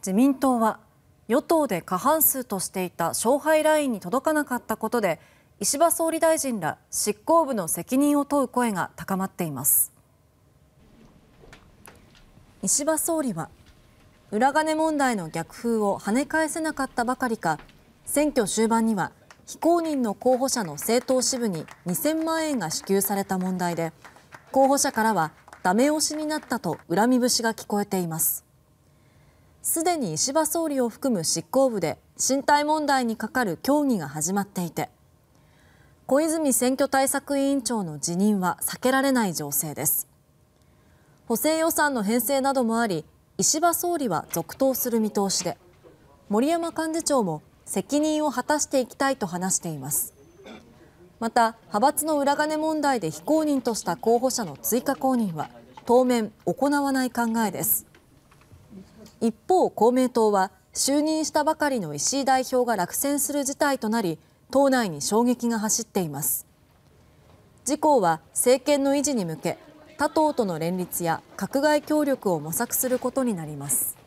自民党は与党で過半数としていた勝敗ラインに届かなかったことで石破総理大臣ら執行部の責任を問う声が高まっています石破総理は裏金問題の逆風を跳ね返せなかったばかりか選挙終盤には非公認の候補者の政党支部に2000万円が支給された問題で候補者からはダメ押しになったと恨み節が聞こえています。すでに石破総理を含む執行部で身体問題にかかる協議が始まっていて小泉選挙対策委員長の辞任は避けられない情勢です補正予算の編成などもあり石破総理は続投する見通しで森山幹事長も責任を果たしていきたいと話していますまた派閥の裏金問題で非公認とした候補者の追加公認は当面行わない考えです一方、公明党は就任したばかりの石井代表が落選する事態となり党内に衝撃が走っています自公は政権の維持に向け他党との連立や閣外協力を模索することになります